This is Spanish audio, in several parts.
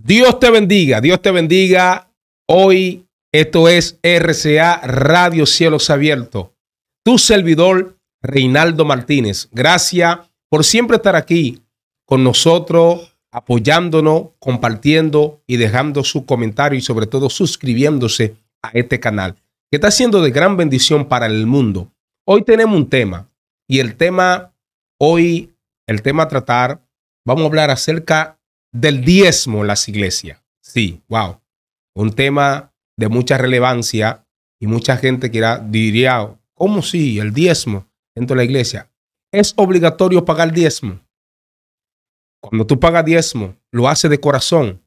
Dios te bendiga, Dios te bendiga. Hoy esto es RCA Radio Cielos Abiertos. Tu servidor, Reinaldo Martínez. Gracias por siempre estar aquí con nosotros, apoyándonos, compartiendo y dejando su comentario y sobre todo suscribiéndose a este canal, que está siendo de gran bendición para el mundo. Hoy tenemos un tema y el tema, hoy, el tema a tratar, vamos a hablar acerca del diezmo las iglesias. Sí, wow. Un tema de mucha relevancia y mucha gente que diría, ¿cómo sí? El diezmo dentro de la iglesia. ¿Es obligatorio pagar diezmo? Cuando tú pagas diezmo, lo haces de corazón.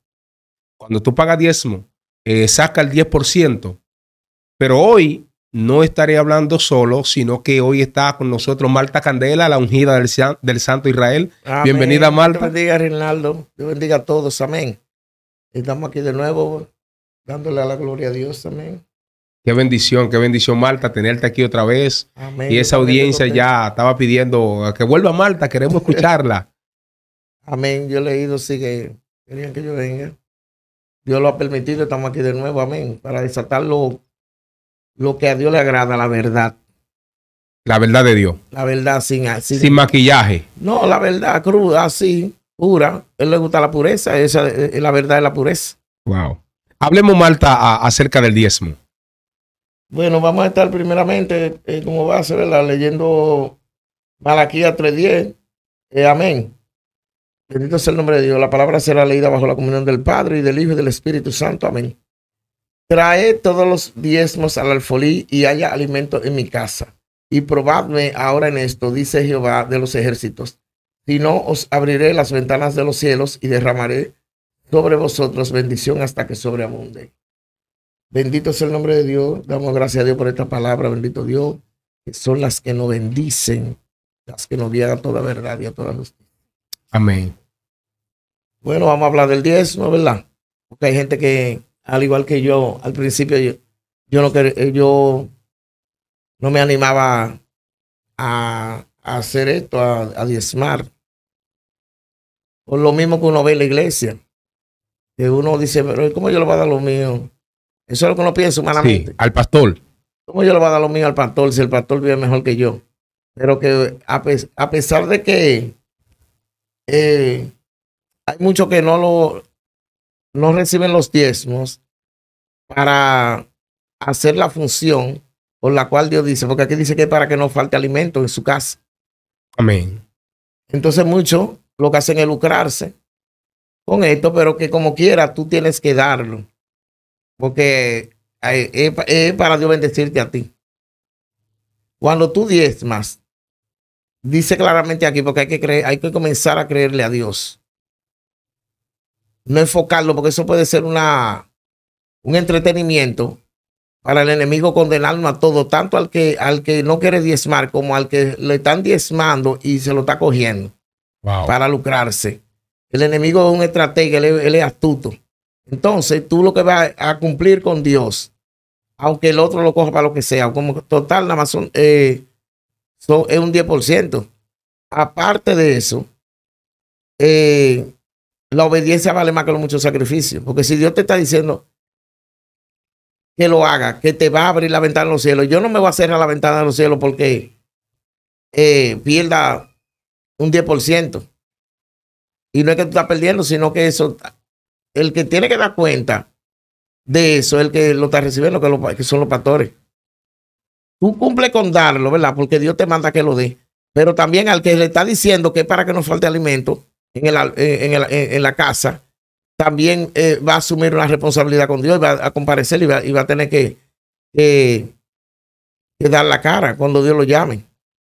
Cuando tú pagas diezmo, eh, saca el 10%. Pero hoy no estaré hablando solo, sino que hoy está con nosotros Marta Candela, la ungida del, Santo Israel. Bienvenida, Marta. Dios bendiga, Reinaldo. bendiga a todos. Amén. Estamos aquí de nuevo dándole a la gloria a Dios. Amén. Qué bendición, qué bendición, Marta, tenerte aquí otra vez. Y esa audiencia ya estaba pidiendo que vuelva Marta, queremos escucharla. Amén. Yo he leído, sí, que querían que yo venga. Dios lo ha permitido, estamos aquí de nuevo, amén, para desatar lo que a Dios le agrada, la verdad. La verdad de Dios. La verdad sin, sin, maquillaje. No, la verdad cruda, así, pura. él le gusta la pureza, esa es eh, eh, la verdad de la pureza. Wow. Hablemos, Marta, acerca del diezmo. Bueno, vamos a estar primeramente, eh, como va a ser, leyendo Malaquía 3.10. Eh, amén. Bendito sea el nombre de Dios. La palabra será leída bajo la comunión del Padre y del Hijo y del Espíritu Santo. Amén. Trae todos los diezmos al alfolí y haya alimento en mi casa. Y probadme ahora en esto, dice Jehová de los ejércitos. Si no, os abriré las ventanas de los cielos y derramaré sobre vosotros bendición hasta que sobreabunde. Bendito es el nombre de Dios. Damos gracias a Dios por esta palabra. Bendito Dios, que son las que nos bendicen, las que nos guían a toda verdad y a toda justicia. Amén. Bueno, vamos a hablar del diezmo, ¿verdad? Porque hay gente que al igual que yo, al principio yo, yo no, eh, yo no me animaba a, hacer esto, a, diezmar. Por lo mismo que uno ve en la iglesia, que uno dice, pero ¿cómo yo le voy a dar lo mío? Eso es lo que uno piensa humanamente. Sí, al pastor. ¿Cómo yo le voy a dar lo mío al pastor si el pastor vive mejor que yo? Pero que a, pesar de que eh, hay muchos que no lo no reciben los diezmos para hacer la función por la cual Dios dice, porque aquí dice que para que no falte alimento en su casa. Amén. Entonces mucho lo que hacen es lucrarse con esto, pero que como quiera tú tienes que darlo, porque es para Dios bendecirte a ti. Cuando tú diezmas, dice claramente aquí, porque hay que, creer, hay que comenzar a creerle a Dios no enfocarlo, porque eso puede ser una, un entretenimiento para el enemigo condenarlo a todo, tanto al que, al que no quiere diezmar como al que le están diezmando y se lo está cogiendo para lucrarse. El enemigo es un estratega, él, es astuto. Entonces, tú lo que vas a cumplir con Dios, aunque el otro lo coja para lo que sea, como total, nada más son, eh, es un 10%. Aparte de eso, eh, la obediencia vale más que los muchos sacrificios. Porque si Dios te está diciendo que lo haga, que te va a abrir la ventana de los cielos, yo no me voy a cerrar la ventana de los cielos porque eh, pierda un 10%. Y no es que tú estás perdiendo, sino que eso, el que tiene que dar cuenta de eso, el que lo está recibiendo, que, lo, son los pastores. Tú cumple con darlo, ¿verdad? Porque Dios te manda que lo dé. Pero también al que le está diciendo que es para que nos falte alimento, eh, eh, en, la casa, también eh, va a asumir una responsabilidad con Dios, va a comparecer y va, a tener que, dar la cara cuando Dios lo llame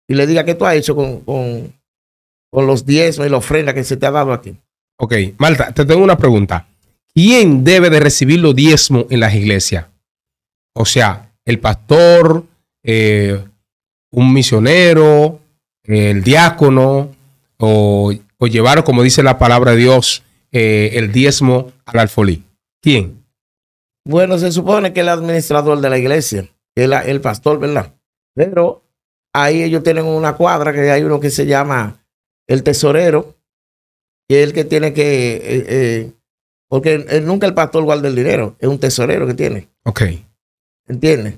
y le diga qué tú has hecho con, los diezmos y la ofrenda que se te ha dado aquí. Ok, Malta, te tengo una pregunta. ¿Quién debe de recibir los diezmos en las iglesias? O sea, el pastor, un misionero, el diácono o o llevaron, como dice la palabra de Dios, eh, el diezmo al alfolí? ¿Quién? Bueno, se supone que el administrador de la iglesia, el, el pastor, ¿verdad? Pero ahí ellos tienen una cuadra que hay uno que se llama el tesorero, Y es el que tiene que, eh, eh, porque nunca el pastor guarda el dinero, es un tesorero que tiene. Ok. ¿Entiendes?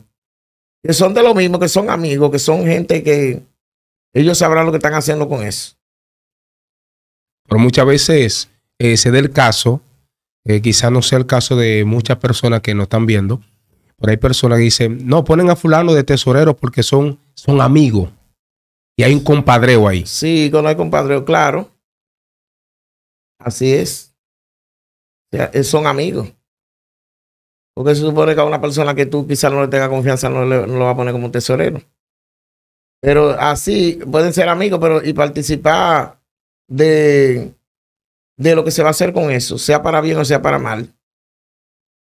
Que son de lo mismo, que son amigos, que son gente que ellos sabrán lo que están haciendo con eso. Pero muchas veces eh, se da el caso, eh, quizás no sea el caso de muchas personas que nos están viendo, pero hay personas que dicen, no, ponen a fulano de tesorero porque son, son amigos. Y hay un compadreo ahí. Sí, con hay compadreo, claro. Así es. son amigos. Porque se supone que a una persona que tú quizás no le tenga confianza no, le, no lo va a poner como un tesorero. Pero así pueden ser amigos, pero y participar de, lo que se va a hacer con eso, sea para bien o sea para mal.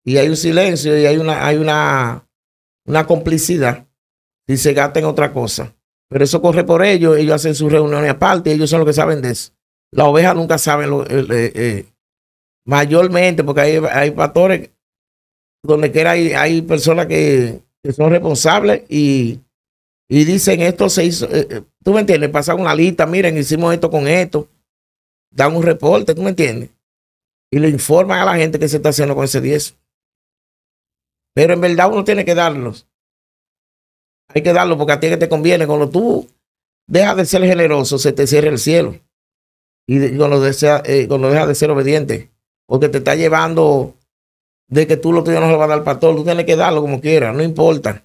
Y hay un silencio y hay una, hay una, complicidad. Si se gasta en otra cosa. Pero eso corre por ellos, ellos hacen sus reuniones aparte, ellos son los que saben de eso. La oveja nunca saben eh, eh, eh, mayormente, porque hay, hay pastores donde quiera hay, hay personas que, son responsables y, y dicen esto se hizo, ¿Tú me entiendes? pasan una lista, miren, hicimos esto con esto. Dan un reporte, ¿tú me entiendes? Y le informan a la gente que se está haciendo con ese 10. Pero en verdad uno tiene que darlos. Hay que darlo porque a ti es que te conviene. Cuando tú dejas de ser generoso, se te cierra el cielo. Y cuando, desea, eh, cuando dejas de ser obediente, porque te está llevando de que tú lo tuyo no se lo va a dar el pastor. Tú tienes que darlo como quieras, no importa.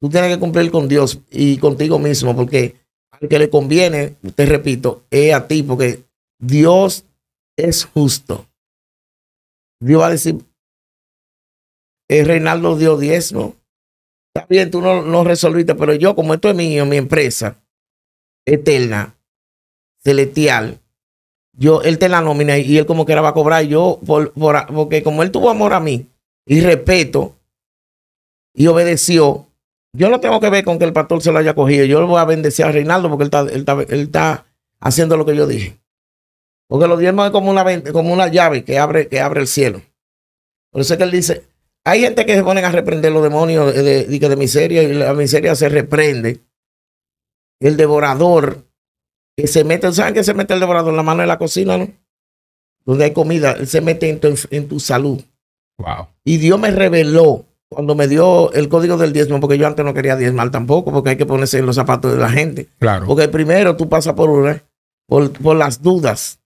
Tú tienes que cumplir con Dios y contigo mismo, porque que le conviene, te repito, es a ti, porque Dios es justo. Dios va a decir, Reinaldo dio ¿no? Está bien, tú no, no resolviste, pero yo, como esto es mío, mi empresa eterna, celestial, yo, él te la nómina y él como que era va a cobrar yo, porque como él tuvo amor a mí y respeto y obedeció, yo no tengo que ver con que el pastor se lo haya cogido. Yo le voy a bendecir a Reinaldo porque él está, haciendo lo que yo dije. Porque los diezmos es como una, como una llave que abre, que abre el cielo. Por eso es que él dice, hay gente que se ponen a reprender los demonios de, de, miseria y la miseria se reprende. El devorador que se mete, ¿saben qué se mete el devorador? en La mano de la cocina, ¿no? Donde hay comida, él se mete en tu, en tu salud. Wow. Y Dios me reveló cuando me dio el código del diezmo, porque yo antes no quería diezmar tampoco, porque hay que ponerse en los zapatos de la gente. Claro. Porque primero tú pasas por una, por, las dudas.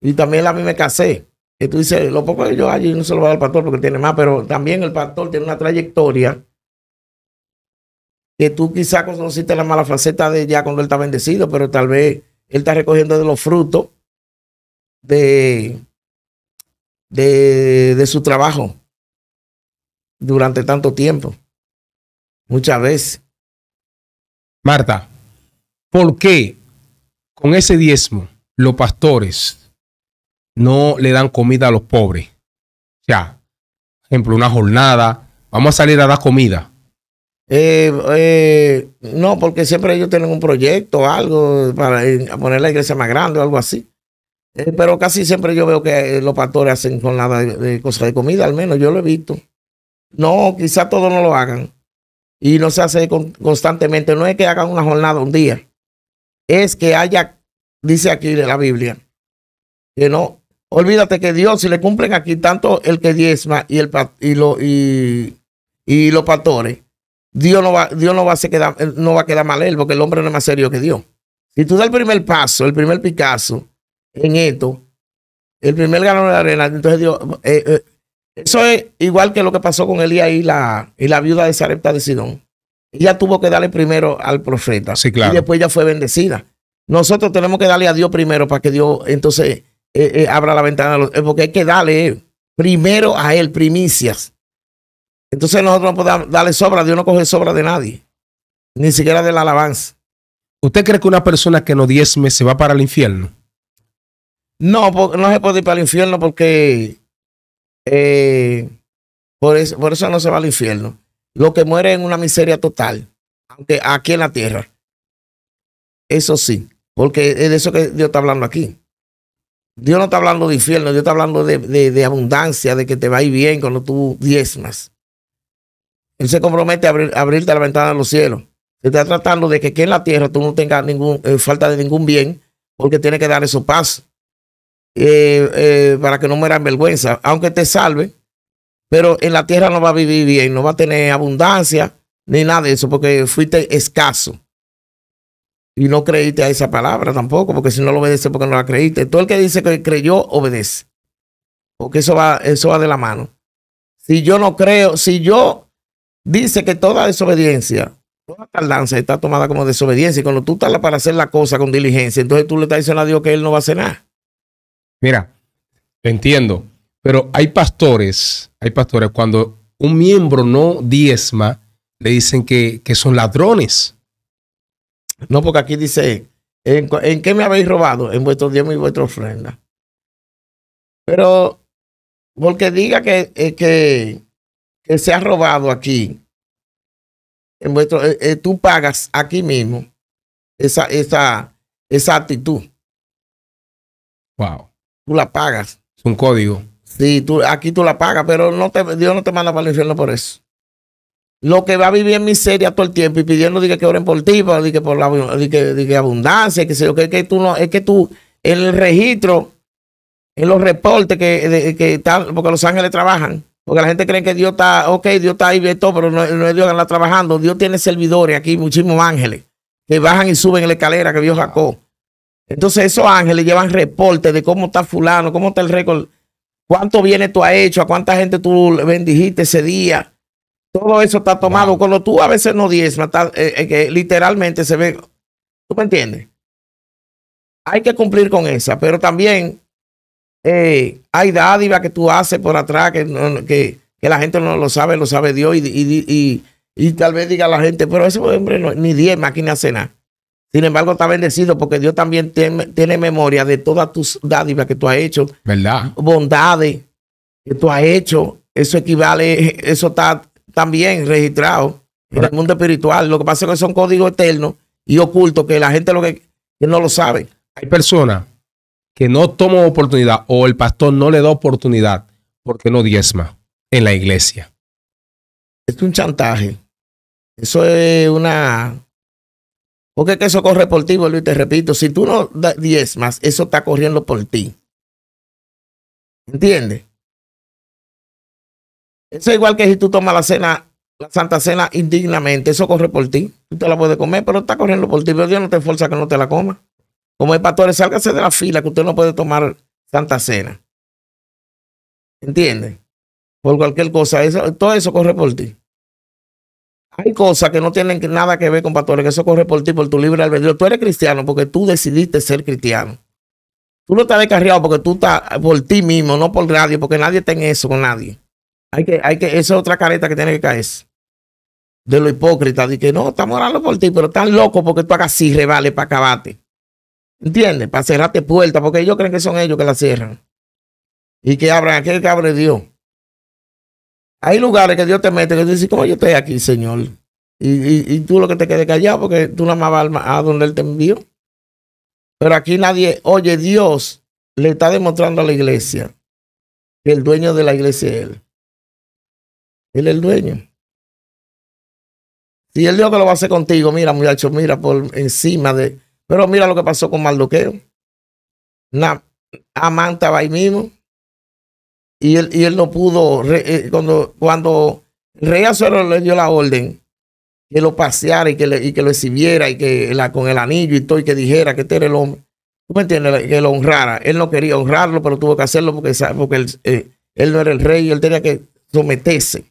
Y también a mí me casé. Y tú dices, lo poco que yo allí no se lo va al pastor porque tiene más, pero también el pastor tiene una trayectoria que tú quizás conociste la mala faceta de ya cuando él está bendecido, pero tal vez él está recogiendo de los frutos de, de, de su trabajo durante tanto tiempo. Muchas veces. Marta, ¿por qué con ese diezmo los pastores no le dan comida a los pobres? O sea, ejemplo, una jornada, vamos a salir a dar comida. Eh, eh, no, porque siempre ellos tienen un proyecto, algo, para poner la iglesia más grande o algo así. Eh, pero casi siempre yo veo que los pastores hacen jornada de cosas de comida, al menos yo lo he visto. No, quizá todos no lo hagan. Y no se hace constantemente. No es que hagan una jornada un día. Es que haya, dice aquí de la Biblia, que no, olvídate que Dios, si le cumplen aquí tanto el que diezma y, el, y, lo, y, y los pastores, Dios no va, Dios no va a quedar, no va a quedar mal él, porque el hombre no es más serio que Dios. Si tú das el primer paso, el primer Picasso en esto, el primer ganador de arena, entonces Dios, eh, eh, eso es igual que lo que pasó con Elías y la, y la viuda de Sarepta de Sidón. Ella tuvo que darle primero al profeta. Sí, claro. Y después ella fue bendecida. Nosotros tenemos que darle a Dios primero para que Dios entonces eh, eh, abra la ventana. Eh, porque hay que darle primero a Él primicias. Entonces nosotros no podemos darle sobra. Dios no coge sobra de nadie. Ni siquiera de la alabanza. ¿Usted cree que una persona que no diezme se va para el infierno? No, no se puede ir para el infierno porque eh, por, eso, no se va al infierno. Lo que muere en una miseria total, aunque aquí en la tierra. Eso sí, porque es de eso que Dios está hablando aquí. Dios no está hablando de infierno, Dios está hablando de, abundancia, de que te va a ir bien cuando tú diezmas. Él se compromete a abrirte la ventana de los cielos. Se está tratando de que aquí en la tierra tú no tengas ningún, eh, falta de ningún bien, porque tiene que dar eso paz eh, eh, para que no muera en vergüenza, aunque te salve, pero en la tierra no va a vivir bien, no va a tener abundancia ni nada de eso, porque fuiste escaso. Y no creíste a esa palabra tampoco, porque si no lo obedece, porque no la creíste. Todo el que dice que creyó, obedece. Porque eso va, eso va de la mano. Si yo no creo, si yo dice que toda desobediencia, toda tardanza está tomada como desobediencia, y cuando tú estás para hacer la cosa con diligencia, entonces tú le estás diciendo a Dios que Él no va a hacer nada. Mira, entiendo, pero hay pastores, hay pastores, cuando un miembro no diezma, le dicen que, son ladrones. No, porque aquí dice, ¿en, qué me habéis robado? En vuestro diezmo y vuestra ofrenda. Pero, porque diga que, eh, que, se ha robado aquí, en vuestro, eh, eh, tú pagas aquí mismo esa, esa, esa actitud. Wow tú la pagas. Es un código. Sí, tú, aquí tú la pagas, pero no te, Dios no te manda para el infierno por eso. Lo que va a vivir en miseria todo el tiempo y pidiendo diga, que oren por ti, que por la diga, diga, abundancia, que, que, que tú no, es que tú, en el registro, en los reportes que, que están, porque los ángeles trabajan, porque la gente cree que Dios está, ok, Dios está ahí de todo, pero no, es Dios que trabajando. Dios tiene servidores aquí, muchísimos ángeles, que bajan y suben en la escalera que Dios sacó. Entonces esos ángeles llevan reporte de cómo está fulano, cómo está el récord, cuánto viene tú has hecho, a cuánta gente tú bendijiste ese día. Todo eso está tomado. Cuando tú a veces no diezmas, eh, eh, literalmente se ve. ¿Tú me entiendes? Hay que cumplir con esa, pero también eh, hay dádiva que tú haces por atrás que, la gente no lo sabe, lo sabe Dios y, tal vez diga la gente, pero ese hombre ni diezma, aquí ni nada. Sin embargo, está bendecido porque Dios también tiene, memoria de todas tus dádivas que tú has hecho. ¿Verdad? Bondades que tú has hecho. Eso equivale, eso está también registrado en el mundo espiritual. Lo que pasa es que son códigos eternos y ocultos que la gente lo no lo sabe. Hay personas que no toman oportunidad o el pastor no le da oportunidad porque no diezma en la iglesia. Es un chantaje. Eso es una porque que eso corre por ti, Luis, te repito. Si tú no das 10 más, eso está corriendo por ti. ¿Entiendes? Eso es igual que si tú tomas la cena, la Santa Cena indignamente, eso corre por ti. Tú te la puedes comer, pero está corriendo por ti. Pero Dios no te fuerza que no te la coma, Como el pastor, sálgase de la fila que usted no puede tomar Santa Cena. ¿Entiendes? Por cualquier cosa, todo eso corre por ti hay cosas que no tienen nada que ver con pastores, que eso corre por ti, por tu libre albedrío. Tú eres cristiano porque tú decidiste ser cristiano. Tú no estás descarriado porque tú estás por ti mismo, no por radio, porque nadie está en eso con nadie. Hay que, hay que, esa es otra careta que tiene que caer. De lo hipócrita, de que no, estamos orando por ti, pero están locos porque tú hagas así, revale para acabarte. ¿Entiendes? Para cerrarte puertas, porque ellos creen que son ellos que la cierran. Y que abran, aquel que abre Dios. Hay lugares que Dios te mete que tú dices, ¿cómo yo estoy aquí, Señor? Y, tú lo que te quedes callado porque tú no más a donde Él te envió. Pero aquí nadie, oye, Dios le está demostrando a la iglesia que el dueño de la iglesia es Él. Él es el dueño. Si Él dijo que lo va a hacer contigo, mira, muchacho, mira por encima de. Pero mira lo que pasó con Mardoqueo. Amán estaba ahí mismo y él, él no pudo, eh, cuando, cuando el rey Azuero le dio la orden que lo paseara y que, y que lo exhibiera y que la, con el anillo y todo y que dijera que este era el hombre, tú me entiendes, que lo honrara. Él no quería honrarlo, pero tuvo que hacerlo porque, porque él, eh, él no era el rey, y él tenía que someterse.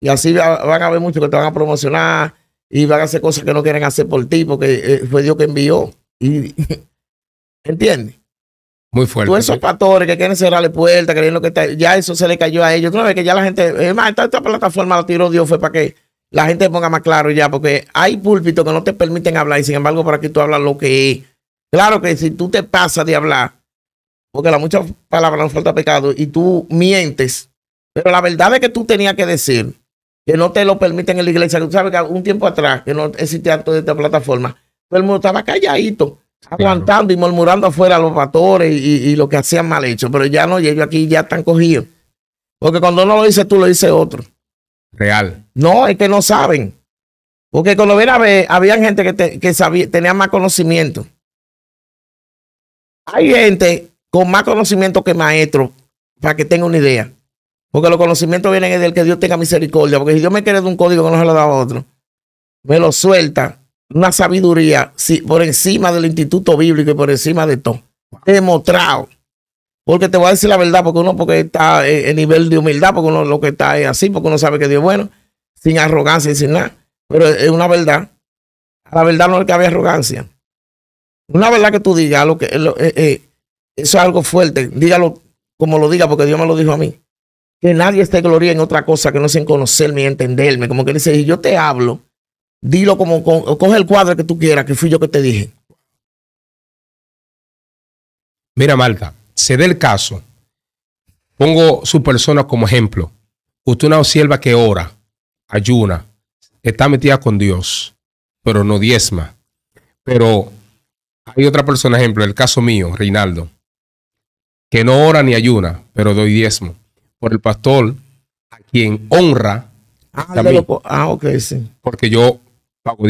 Y así van a haber muchos que te van a promocionar y van a hacer cosas que no quieren hacer por ti porque eh, fue Dios que envió. Y, ¿Entiendes? Muy fuerte. esos pastores que quieren cerrarle puertas, lo que está, ya eso se le cayó a ellos. Tú vez que ya la gente, es más, esta, plataforma la tiró Dios, fue para que la gente ponga más claro ya, porque hay púlpitos que no te permiten hablar y sin embargo para que tú hablas lo que es. Claro que si tú te pasas de hablar, porque la mucha palabra no falta pecado y tú mientes, pero la verdad es que tú tenías que decir que no te lo permiten en la iglesia. Tú sabes que un tiempo atrás, que no existía toda esta plataforma, todo el mundo estaba calladito aguantando y murmurando afuera los pastores y, lo que hacían mal hecho. Pero ya no, ellos aquí ya están cogidos. Porque cuando uno lo dice, tú, lo dice otro. Real. No, es que no saben. Porque cuando ver, había gente que, tenía más conocimiento. Hay gente con más conocimiento que maestro, para que tenga una idea. Porque los conocimientos vienen del que Dios tenga misericordia. Porque si Dios me quiere de un código que no se lo da a otro, me lo suelta una sabiduría sí, por encima del instituto bíblico y por encima de todo. Demostrado. Porque te voy a decir la verdad, porque uno porque está en nivel de humildad, porque uno lo que está es así, porque uno sabe que Dios es bueno, sin arrogancia y sin nada. Pero es una verdad. la verdad no es que haya arrogancia. Una verdad que tú digas, lo que, eh, eh, eh, eso es algo fuerte. Dígalo como lo diga, porque Dios me lo dijo a mí. Que nadie esté gloria en otra cosa que no sea en conocerme y entenderme. Como que dice, y yo te hablo dilo como, coge el cuadro que tú quieras, que fui yo que te dije. Mira, Marta, se dé el caso. Pongo su persona como ejemplo. Usted una sierva que ora, ayuna, está metida con Dios, pero no diezma. Pero hay otra persona, ejemplo, el caso mío, Reinaldo, que no ora ni ayuna, pero doy diezmo. Por el pastor, a quien honra. Ah, ah ok, sí. Porque yo pago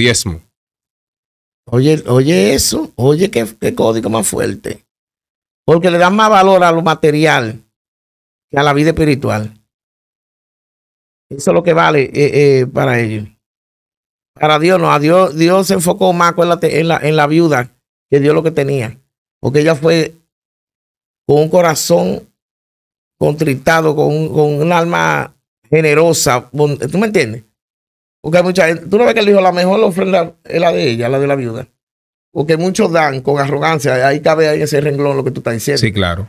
Oye, oye eso, oye qué, qué código más fuerte. Porque le dan más valor a lo material que a la vida espiritual. Eso es lo que vale eh, eh, para ellos. Para Dios, no, a Dios, Dios se enfocó más, en la, en la viuda, que Dios lo que tenía. Porque ella fue con un corazón contritado, con un alma generosa. ¿Tú me entiendes? Porque hay mucha gente, tú no ves que él dijo, la mejor ofrenda es la de ella, la de la viuda. Porque muchos dan con arrogancia, ahí cabe ahí ese renglón lo que tú estás diciendo. Sí, claro.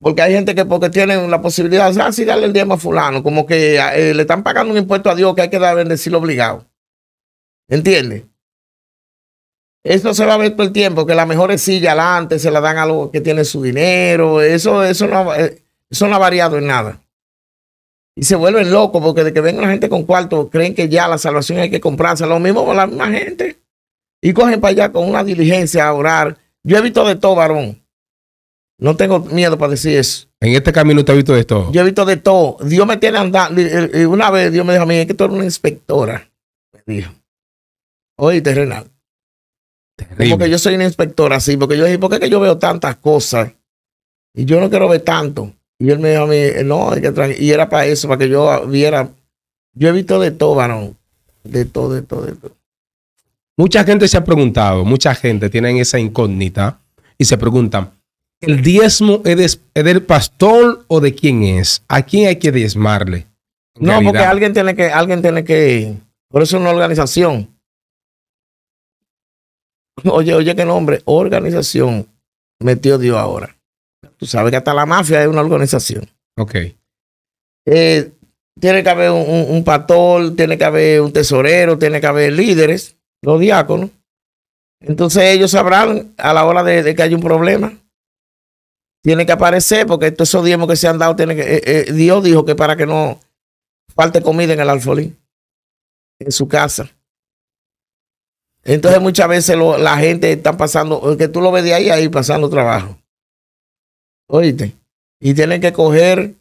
Porque hay gente que porque tienen la posibilidad, de ah, darle el día a fulano, como que eh, le están pagando un impuesto a Dios que hay que dar bendecirlo obligado. ¿Entiendes? esto se va a ver todo el tiempo, que la mejor es silla adelante se la dan a los que tienen su dinero, eso, eso, no, eh, eso no ha variado en nada y se vuelven locos porque de que vengan la gente con cuarto creen que ya la salvación hay que comprarse. Lo mismo con la misma gente. Y cogen para allá con una diligencia a orar. Yo he visto de todo, varón. No tengo miedo para decir eso. En este camino te ha visto de todo. Yo he visto de todo. Dios me tiene andando. Una vez Dios me dijo a mí, es que tú eres una inspectora. Me dijo. Oye, terrenal. que yo soy una inspectora, sí. Porque yo dije, ¿por qué que yo veo tantas cosas? Y yo no quiero ver tanto. Y él me dijo a mí, no, hay que Y era para eso, para que yo viera. Yo he visto de todo, varón. De todo, de todo, de todo. Mucha gente se ha preguntado, mucha gente tiene esa incógnita y se preguntan, ¿el diezmo es, del pastor o de quién es? ¿A quién hay que diezmarle? No, porque alguien tiene que, alguien tiene que, por eso es una organización. Oye, oye, qué nombre, organización metió Dios ahora. Tú sabes que hasta la mafia es una organización. Ok. Eh, tiene que haber un, un, pastor, tiene que haber un tesorero, tiene que haber líderes, los diáconos. Entonces ellos sabrán a la hora de, que hay un problema. Tiene que aparecer porque todos esos diezmos que se han dado, eh, eh, Dios dijo que para que no falte comida en el alfolín en su casa. Entonces muchas veces la gente está pasando, que tú lo ves de ahí ahí pasando trabajo. Oíste. Y tienen que coger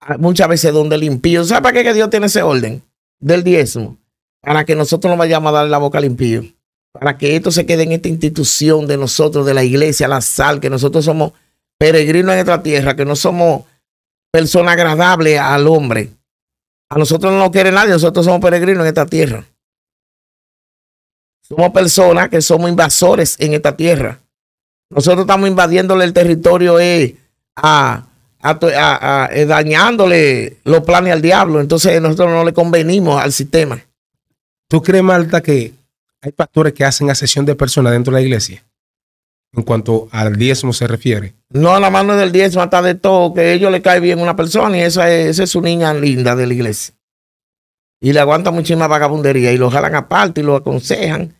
ah, muchas veces donde el impío. para qué que Dios tiene ese orden del diezmo? Para que nosotros no vayamos a dar la boca al impío. Para que esto se quede en esta institución de nosotros, de la iglesia, la sal, que nosotros somos peregrinos en esta tierra, que no somos personas agradables al hombre. A nosotros no nos quiere nadie, nosotros somos peregrinos en esta tierra. Somos personas que somos invasores en esta tierra. Nosotros estamos invadiéndole el territorio eh, a, eh, dañándole los planes al diablo. Entonces nosotros no le convenimos al sistema. ¿Tú crees, Malta, que hay pastores que hacen asesión de personas dentro de la iglesia? En cuanto al diezmo se refiere. No, a la mano del diezmo está de todo, que a ellos le cae bien una persona y esa es, su niña linda de la iglesia. Y le aguanta muchísima vagabundería y lo jalan aparte y lo aconsejan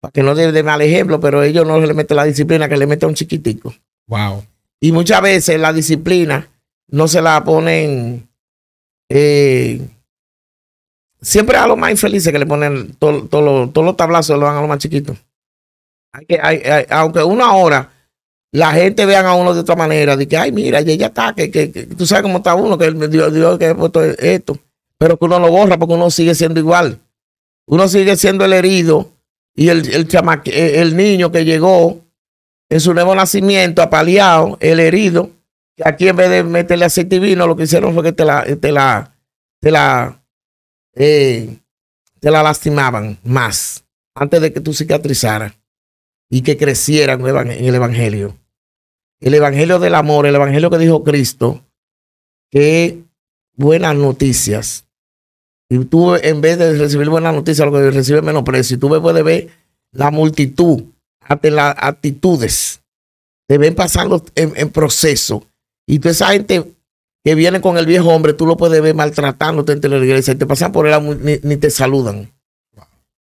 para que no dé de mal ejemplo, pero ellos no le meten la disciplina que le mete a un chiquitico. Wow. Y muchas veces la disciplina no se la ponen. Eh, siempre a los más infelices que le ponen todos los tablazos, lo van a los más chiquitos. aunque una hora la gente vean a uno de otra manera, de que, ay, mira, ella está, que, que, tú sabes cómo está uno, que Dios, que ha puesto esto, pero que uno lo borra porque uno sigue siendo igual. Uno sigue siendo el herido y el, el, e, el niño que llegó en su nuevo nacimiento, apaleado, el herido, que aquí en vez de meterle aceite y vino, lo que hicieron fue que te la, te la, te la, eh, te la lastimaban más antes de que tú cicatrizaras y que crecieran en el Evangelio. El Evangelio del amor, el Evangelio que dijo Cristo, que buenas noticias. Y tú en vez de recibir buenas noticias, lo que recibes menos precio. Y tú puedes ver la multitud hasta las actitudes. Te ven pasando en, proceso. Y toda esa gente que viene con el viejo hombre, tú lo puedes ver maltratándote entre la iglesia. Y te pasan por él, ni, te saludan.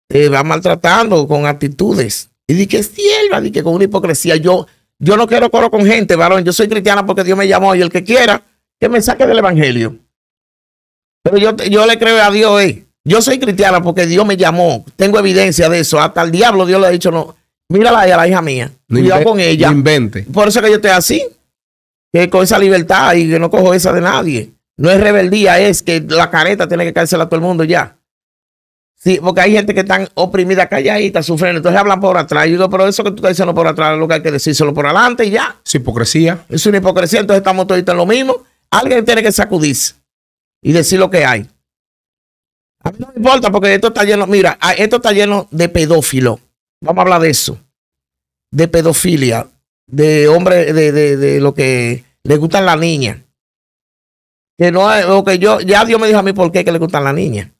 Te van maltratando con actitudes. Y di que sierva, di que con una hipocresía. Yo, yo no quiero coro con gente, varón. Yo soy cristiana porque Dios me llamó. Y el que quiera, que me saque del evangelio. Pero yo, yo le creo a Dios, eh. Yo soy cristiana porque Dios me llamó. Tengo evidencia de eso. Hasta el diablo Dios le ha dicho, no, Mírala a la hija mía. Cuidado con ella. Por eso que yo estoy así. Que con esa libertad y que no cojo esa de nadie. No es rebeldía, es que la careta tiene que cárcelar a todo el mundo ya. Sí, porque hay gente que están oprimida, calladita, sufriendo. Entonces hablan por atrás. Yo digo, pero eso que tú estás diciendo por atrás es lo que hay que decírselo por adelante y ya. Es hipocresía. Es una hipocresía. Entonces estamos todos en lo mismo. Alguien tiene que sacudirse y decir lo que hay. A mí no me importa porque esto está lleno, mira, esto está lleno de pedófilos. Vamos a hablar de eso. De pedofilia, de hombre, de, lo que le gustan las niñas. Que no que yo, ya Dios me dijo a mí por qué que le gustan las niñas.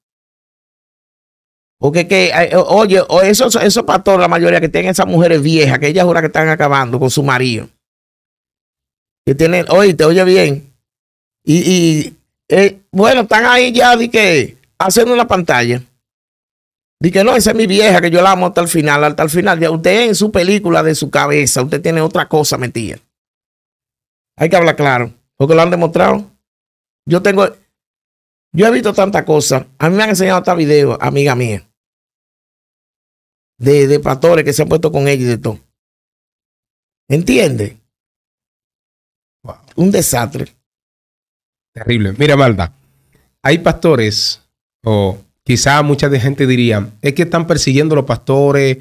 Porque que, oye, esos, para pastores, la mayoría que tienen esas mujeres viejas, que ellas jura que están acabando con su marido. Que tienen, oye, te oye bien. Y, y eh, bueno, están ahí ya de que haciendo una pantalla. Dije, no, esa es mi vieja, que yo la amo hasta el final, hasta el final. Ya usted en su película de su cabeza, usted tiene otra cosa metida. Hay que hablar claro, porque lo han demostrado. Yo tengo, yo he visto tantas cosas. A mí me han enseñado hasta videos, amiga mía, de, pastores que se han puesto con ella y de todo. ¿Entiende? Un desastre. Terrible. Mira, Valda, hay pastores o quizás mucha gente diría, es que están persiguiendo los pastores,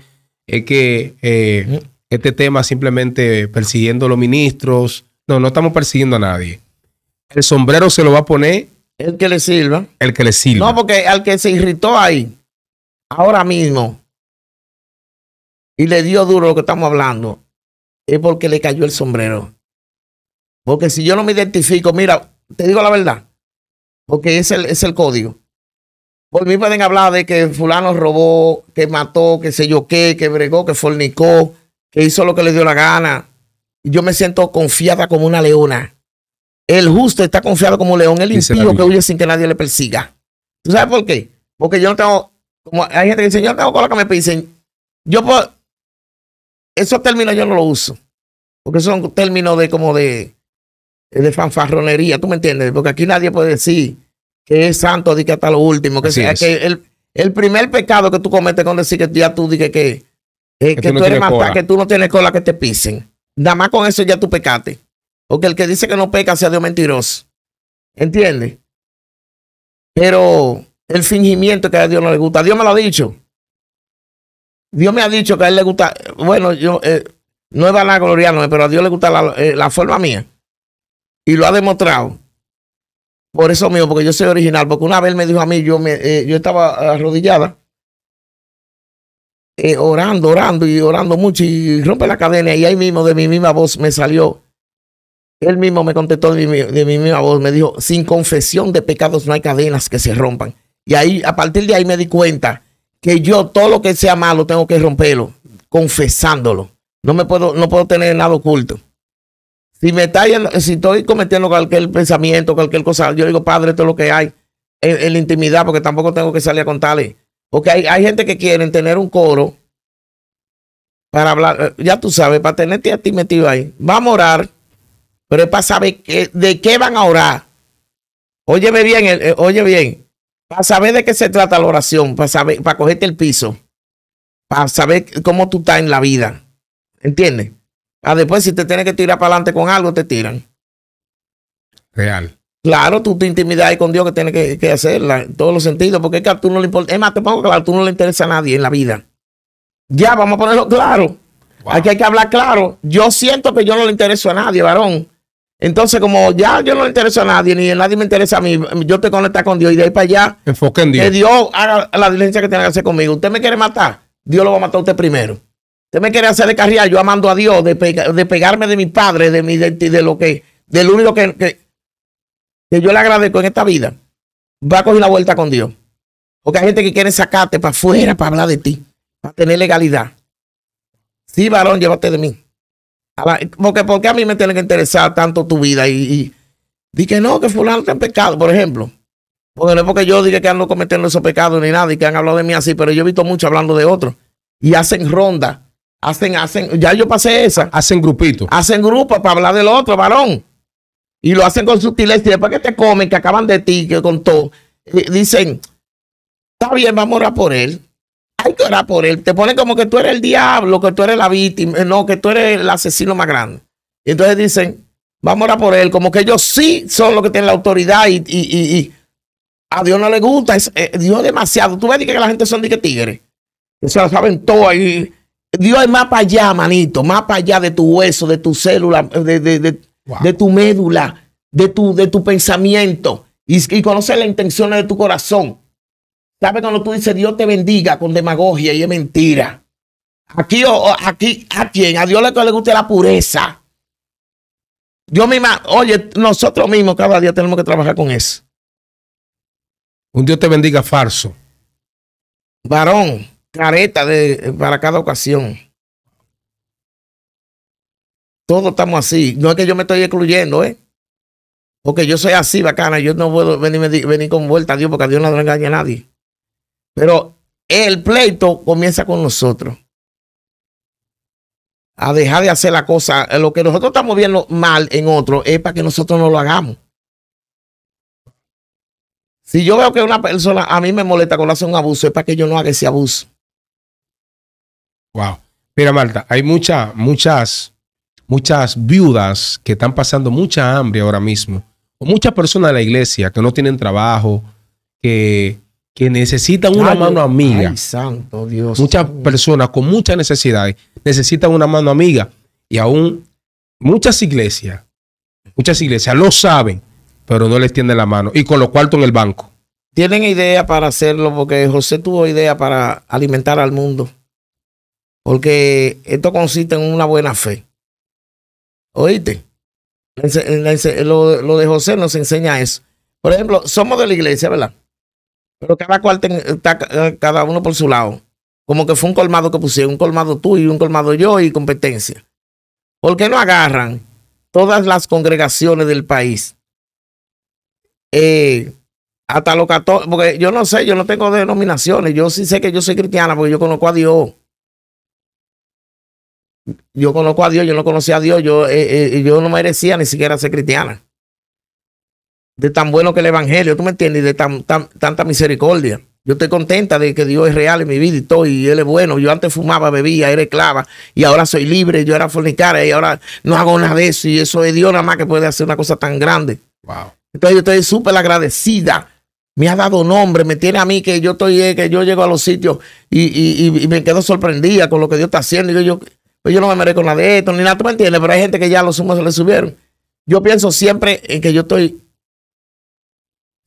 es que eh, mm. este tema simplemente persiguiendo los ministros. No, no estamos persiguiendo a nadie. El sombrero se lo va a poner. El que le sirva. El que le sirva. No, porque al que se irritó ahí, ahora mismo, y le dio duro lo que estamos hablando, es porque le cayó el sombrero. Porque si yo no me identifico, mira, te digo la verdad, porque es es el código. Por mí pueden hablar de que fulano robó, que mató, que sé yo qué, que bregó, que fornicó, que hizo lo que le dio la gana. Yo me siento confiada como una leona. El justo está confiado como un león, el impío que huye sin que nadie le persiga. ¿Tú sabes por qué? Porque yo no tengo, como hay gente que dice, yo no tengo cola que me pisen. Yo puedo... esos términos yo no los uso. Porque son términos de como de, de fanfarronería, ¿tú me entiendes? Porque aquí nadie puede decir que es santo di que hasta lo último, que, que el, primer pecado que tú cometes con decir que ya tú que, que, eh, que, tú, no que tú no tienes cola que te pisen. Nada más con eso ya tú pecaste. Porque el que dice que no peca sea Dios mentiroso. ¿Entiendes? Pero el fingimiento que a Dios no le gusta. Dios me lo ha dicho. Dios me ha dicho que a él le gusta. Bueno, yo eh, no es gloria no, pero a Dios le gusta la, eh, la forma mía. Y lo ha demostrado. Por eso mío, porque yo soy original. Porque una vez me dijo a mí, yo, me, eh, yo estaba arrodillada, eh, orando, orando y orando mucho y rompe la cadena. Y ahí mismo, de mi misma voz, me salió. Él mismo me contestó de mi, de mi misma voz, me dijo, sin confesión de pecados no hay cadenas que se rompan. Y ahí, a partir de ahí me di cuenta que yo todo lo que sea malo tengo que romperlo, confesándolo. No me puedo, no puedo tener nada oculto. Si me si estoy cometiendo cualquier pensamiento, cualquier cosa, yo digo, padre, esto es lo que hay en, la intimidad, porque tampoco tengo que salir a contarle. Porque hay, gente que quieren tener un coro para hablar, eh, ya tú sabes, para tenerte a ti metido ahí. Vamos a orar, pero es para saber de qué van a orar. Óyeme bien, oye eh, eh, bien, para saber de qué se trata la oración, para saber, para cogerte el piso, para saber cómo tú estás en la vida. ¿Entiendes? Ah, después, si te tienes que tirar para adelante con algo, te tiran. Real. Claro, tú te intimidad con Dios que tienes que, hacerla en todos los sentidos, porque es que a tú no le importa. Es más, te pongo claro, tú no le interesa a nadie en la vida. Ya, vamos a ponerlo claro. Aquí hay que hablar claro. Yo siento que yo no le intereso a nadie, varón. Entonces, como ya yo no le interesa a nadie, ni a nadie me interesa a mí, yo te conecto con Dios y de ahí para allá. Enfoque Dios. Que Dios haga la diligencia que tenga que hacer conmigo. Usted me quiere matar, Dios lo va a matar a usted primero. Usted me quiere hacer de carrera. yo amando a Dios, de, pegarme de mi padre, de mi de, de lo que, del único que, que, yo le agradezco en esta vida. Va a coger la vuelta con Dios. Porque hay gente que quiere sacarte para afuera para hablar de ti, para tener legalidad. Sí, varón, llévate de mí. porque, porque a mí me tiene que interesar tanto tu vida y, y que no, que fulano está en pecado, por ejemplo. Porque no es porque yo diga que ando cometiendo esos pecados ni nada y que han hablado de mí así, pero yo he visto mucho hablando de otros y hacen ronda Hacen, hacen, ya yo pasé esa. Hacen grupito Hacen grupo para hablar del otro varón. Y lo hacen con sutileza. Y después que te comen, que acaban de ti, que con todo. Eh, dicen, está bien, vamos a orar por él. Hay que orar por él. Te ponen como que tú eres el diablo, que tú eres la víctima, eh, no, que tú eres el asesino más grande. Y entonces dicen, vamos a orar por él. Como que ellos sí son los que tienen la autoridad y, a Dios no le gusta. Es, eh, Dios demasiado. Tú ves que la gente son de que tigres. Que se saben todo ahí Dios es más para allá, manito, más para allá de tu hueso, de tu célula, de, tu médula, de tu, de tu pensamiento y, conoce conocer las intenciones de tu corazón. ¿Sabes cuando tú dices Dios te bendiga con demagogia y es mentira? Aquí, o, aquí, ¿a quién? A Dios le, le gusta la pureza. Dios misma, oye, nosotros mismos cada día tenemos que trabajar con eso. Un Dios te bendiga falso. Varón, careta de, para cada ocasión. Todos estamos así. No es que yo me estoy excluyendo, ¿eh? Porque yo soy así, bacana. Yo no puedo venir, con vuelta a Dios porque a Dios no le engaña a nadie. Pero el pleito comienza con nosotros. A dejar de hacer la cosa. Lo que nosotros estamos viendo mal en otro es para que nosotros no lo hagamos. Si yo veo que una persona a mí me molesta cuando hace un abuso, es para que yo no haga ese abuso. Wow. Mira, Marta, hay muchas, muchas, muchas viudas que están pasando mucha hambre ahora mismo. O muchas personas de la iglesia que no tienen trabajo, que, necesitan una mano amiga. Ay, santo Dios. Muchas personas con muchas necesidades necesitan una mano amiga. Y aún muchas iglesias, muchas iglesias lo saben, pero no les tienden la mano. Y con lo cual en el banco. Tienen idea para hacerlo, porque José tuvo idea para alimentar al mundo. Porque esto consiste en una buena fe. ¿Oíste? lo, de José nos enseña eso. Por ejemplo, somos de la iglesia, ¿verdad? Pero cada cual está cada uno por su lado. Como que fue un colmado que pusieron, un colmado tú y un colmado yo y competencia. ¿Por qué no agarran todas las congregaciones del país? Eh, hasta los 14. porque yo no sé, yo no tengo denominaciones, yo sí sé que yo soy cristiana porque yo conozco a Dios yo conozco a Dios, yo no conocía a Dios, yo, eh, eh, yo no merecía ni siquiera ser cristiana. De tan bueno que el Evangelio, tú me entiendes, de tan, tanta misericordia. Yo estoy contenta de que Dios es real en mi vida y todo, y Él es bueno. Yo antes fumaba, bebía, era esclava, y ahora soy libre, yo era fornicaria, y ahora no hago nada de eso, y eso es Dios nada más que puede hacer una cosa tan grande. Wow. Entonces yo estoy súper agradecida me ha dado nombre, me tiene a mí que yo estoy, eh, que yo llego a los sitios y, y, me quedo sorprendida con lo que Dios está haciendo. Y yo, pues yo no me merezco nada de esto, ni nada, tú me entiendes, pero hay gente que ya los humos se le subieron. Yo pienso siempre en que yo estoy.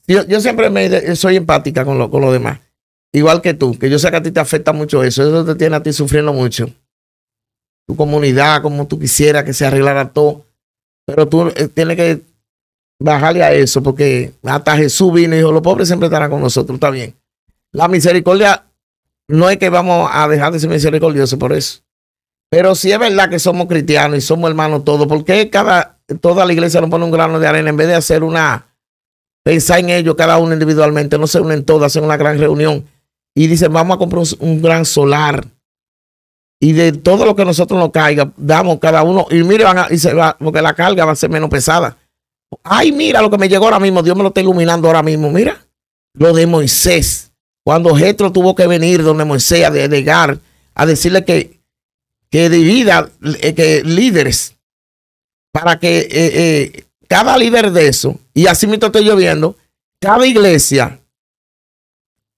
Yo, siempre soy empática con los con lo demás. Igual que tú, que yo sé que a ti te afecta mucho eso, eso te tiene a ti sufriendo mucho. Tu comunidad, como tú quisieras que se arreglara todo. Pero tú eh, tienes que bajarle a eso, porque hasta Jesús vino y dijo, los pobres siempre estarán con nosotros, está bien. La misericordia no es que vamos a dejar de ser misericordiosos por eso. Pero si es verdad que somos cristianos y somos hermanos todos, ¿por qué cada, toda la iglesia no pone un grano de arena en vez de hacer una, pensar en ellos cada uno individualmente, no se unen todos, hacen una gran reunión y dicen, vamos a comprar un, gran solar y de todo lo que nosotros nos caiga, damos cada uno. Y mire, y se porque la carga va a ser menos pesada. Ay, mira lo que me llegó ahora mismo. Dios me lo está iluminando ahora mismo. Mira, lo de Moisés. Cuando Jetro tuvo que venir donde Moisés a delegar, a decirle que que divida eh, que líderes para que eh, eh, cada líder de eso, y así mismo estoy lloviendo viendo, cada iglesia,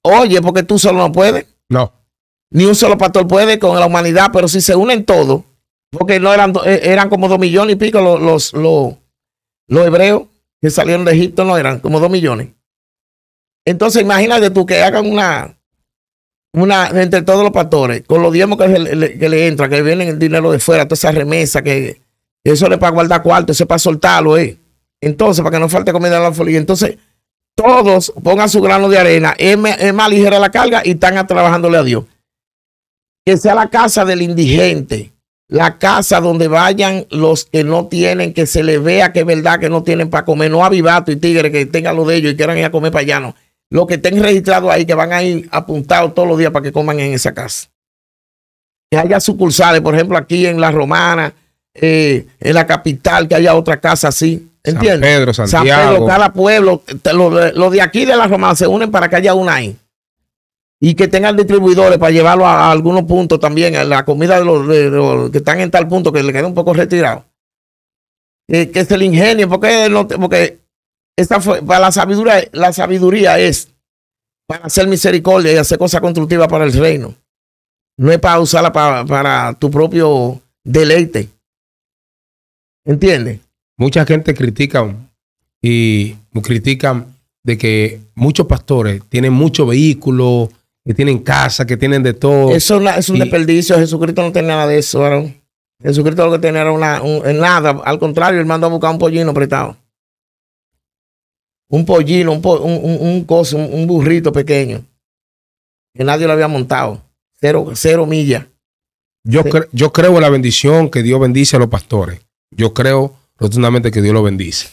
oye, porque tú solo no puedes. No. Ni un solo pastor puede con la humanidad, pero si se unen todos, porque no eran, eran como dos millones y pico los, los, los, los hebreos que salieron de Egipto, no eran como dos millones. Entonces, imagínate tú que hagan una, una entre todos los pastores, con los diezmos que le, que entra, que vienen el dinero de fuera, toda esa remesa, que eso le para guardar cuarto, eso es para soltarlo, ¿eh? Entonces, para que no falte comida en la folía. Entonces, todos pongan su grano de arena, es, es más ligera la carga y están trabajándole a Dios. Que sea la casa del indigente, la casa donde vayan los que no tienen, que se les vea que es verdad que no tienen para comer, no avivato y tigre que tengan lo de ellos y quieran ir a comer para allá, no los que estén registrados ahí, que van a ir apuntados todos los días para que coman en esa casa. Que haya sucursales, por ejemplo, aquí en La Romana, eh, en la capital, que haya otra casa así. ¿Entiendes? San Pedro, Santiago. cada pueblo, los de aquí de La Romana se unen para que haya una ahí. Y que tengan distribuidores para llevarlo a, algunos puntos también, a la comida de los, que están en tal punto que le queda un poco retirado. que se le ingenio, porque, no, porque esta fue, para la sabiduría, la sabiduría es para hacer misericordia y hacer cosas constructivas para el reino. No es para usarla para, tu propio deleite. ¿Entiendes? Mucha gente critica y critican de que muchos pastores tienen muchos vehículos, que tienen casa, que tienen de todo. Eso es un desperdicio. Jesucristo no tiene nada de eso, Jesucristo lo que tenía era una, nada. Al contrario, él mandó a buscar un pollino apretado un pollino, un, un, un, un, burrito pequeño, que nadie lo había montado, cero, cero millas. Yo, yo creo en la bendición que Dios bendice a los pastores. Yo creo rotundamente que Dios lo bendice.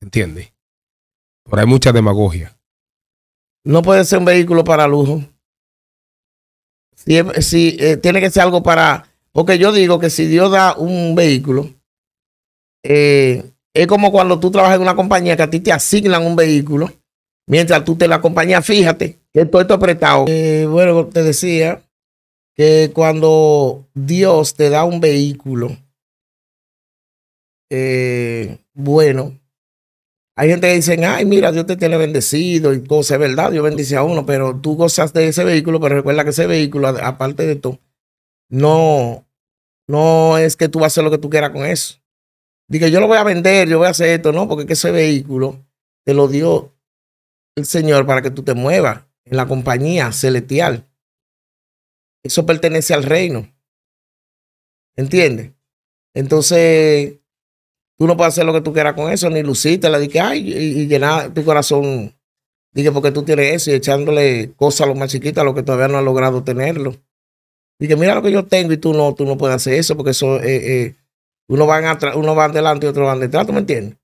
¿Entiendes? Pero hay mucha demagogia. No puede ser un vehículo para lujo. Si, si eh, tiene que ser algo para. Porque yo digo que si Dios da un vehículo, eh, es como cuando tú trabajas en una compañía que a ti te asignan un vehículo, mientras tú te la compañía, fíjate, que todo esto apretado. Eh, bueno, te decía que cuando Dios te da un vehículo, eh, bueno, hay gente que dicen, ay, mira, Dios te tiene bendecido y cosas, es verdad, Dios bendice a uno, pero tú gozas de ese vehículo, pero recuerda que ese vehículo, aparte de todo, no, no es que tú vas a hacer lo que tú quieras con eso. Dije, yo lo voy a vender, yo voy a hacer esto, no, porque ese vehículo te lo dio el Señor para que tú te muevas en la compañía celestial. Eso pertenece al reino. ¿Entiendes? Entonces, tú no puedes hacer lo que tú quieras con eso, ni lucirte, la dije, ay, y, llenar tu corazón. Dije, porque tú tienes eso y echándole cosas a los más chiquitos, a los que todavía no han logrado tenerlo. Dije, mira lo que yo tengo y tú no, tú no puedes hacer eso porque eso es... Uno va atrás, uno va delante y otro va detrás, ¿tú me entiendes?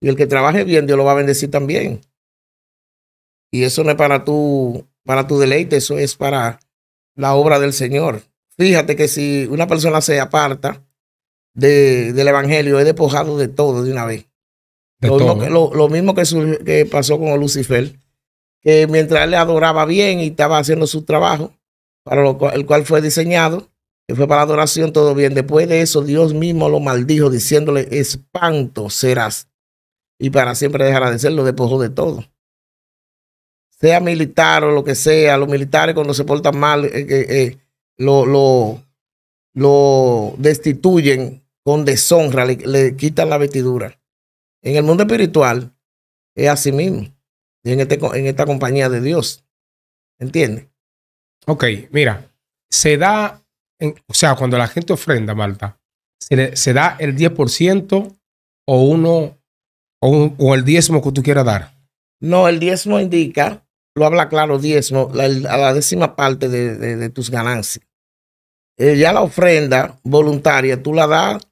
Y el que trabaje bien, Dios lo va a bendecir también. Y eso no es para tu, para tu deleite, eso es para la obra del Señor. Fíjate que si una persona se aparta de, del Evangelio, es despojado de todo de una vez. lo, mismo que, que pasó con Lucifer, que mientras le adoraba bien y estaba haciendo su trabajo, para el cual fue diseñado, que fue para la adoración, todo bien. Después de eso, Dios mismo lo maldijo, diciéndole, espanto serás. Y para siempre dejará de ser, lo despojó de todo. Sea militar o lo que sea, los militares cuando se portan mal, eh, eh, eh, lo, lo, destituyen con deshonra, le, quitan la vestidura. En el mundo espiritual es así mismo, en, este, en esta compañía de Dios. ¿Entiendes? Ok, mira, se da o sea, cuando la gente ofrenda, Marta, se, da el 10% o uno, o, o, el diezmo que tú quieras dar. No, el diezmo indica, lo habla claro, diezmo, la, la décima parte de, tus ganancias. Eh, ya la ofrenda voluntaria, tú la das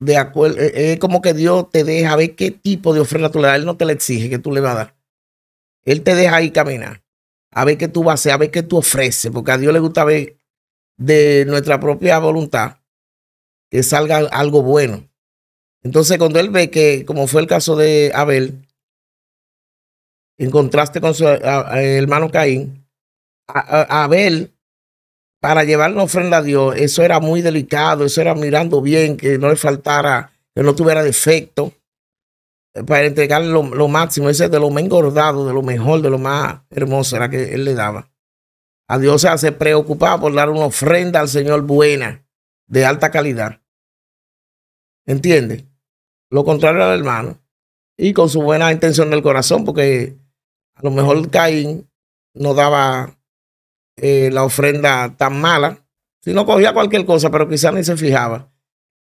de acuerdo, eh, eh, es como que Dios te deja ver qué tipo de ofrenda tú le das. Él no te la exige que tú le vas a dar. Él te deja ahí caminar, a ver qué tú vas a hacer, a ver qué tú ofreces, porque a Dios le gusta ver de nuestra propia voluntad que salga algo bueno. Entonces, cuando él ve que, como fue el caso de Abel, en contraste con su hermano Caín, Abel, para llevar la ofrenda a Dios, eso era muy delicado, eso era mirando bien, que no le faltara, que no tuviera defecto, eh, para entregarle lo, lo máximo, ese de lo más engordado, de lo mejor, de lo más hermoso era que él le daba. A Dios se hace preocupado por dar una ofrenda al Señor buena, de alta calidad. entiende Lo contrario al hermano. Y con su buena intención del corazón, porque a lo mejor Caín no daba eh, la ofrenda tan mala, sino cogía cualquier cosa, pero quizás ni se fijaba